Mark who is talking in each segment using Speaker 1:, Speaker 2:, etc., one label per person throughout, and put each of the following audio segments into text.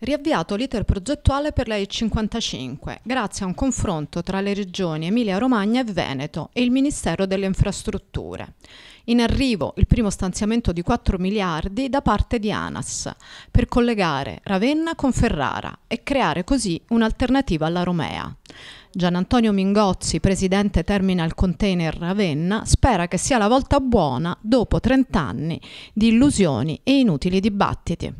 Speaker 1: riavviato l'iter progettuale per la E55 grazie a un confronto tra le regioni Emilia-Romagna e Veneto e il Ministero delle Infrastrutture. In arrivo il primo stanziamento di 4 miliardi da parte di ANAS per collegare Ravenna con Ferrara e creare così un'alternativa alla Romea. Gian Antonio Mingozzi, presidente Terminal Container Ravenna, spera che sia la volta buona dopo 30 anni di illusioni e inutili dibattiti.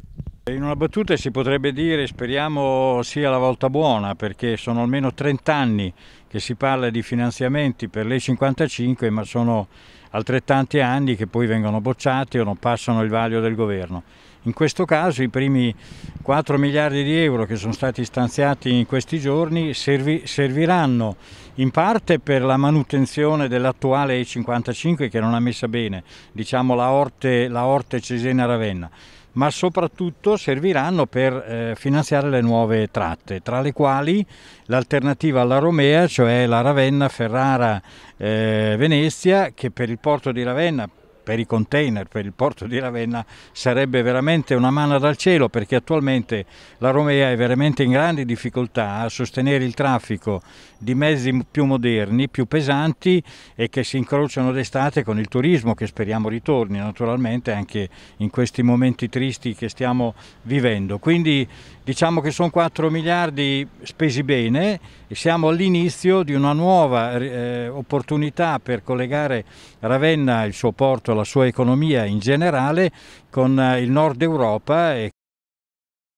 Speaker 2: In una battuta si potrebbe dire speriamo sia la volta buona perché sono almeno 30 anni che si parla di finanziamenti per le 55 ma sono altrettanti anni che poi vengono bocciati o non passano il vaglio del governo. In questo caso i primi 4 miliardi di euro che sono stati stanziati in questi giorni servi serviranno in parte per la manutenzione dell'attuale E55 che non ha messa bene, diciamo la Orte, la Orte Cesena-Ravenna ma soprattutto serviranno per eh, finanziare le nuove tratte, tra le quali l'alternativa alla Romea, cioè la Ravenna-Ferrara-Venezia, eh, che per il porto di Ravenna per i container, per il porto di Ravenna sarebbe veramente una mano dal cielo perché attualmente la Romea è veramente in grandi difficoltà a sostenere il traffico di mezzi più moderni, più pesanti e che si incrociano d'estate con il turismo che speriamo ritorni naturalmente anche in questi momenti tristi che stiamo vivendo. Quindi diciamo che sono 4 miliardi spesi bene e siamo all'inizio di una nuova eh, opportunità per collegare Ravenna, il suo porto, la la sua economia in generale con eh, il nord Europa e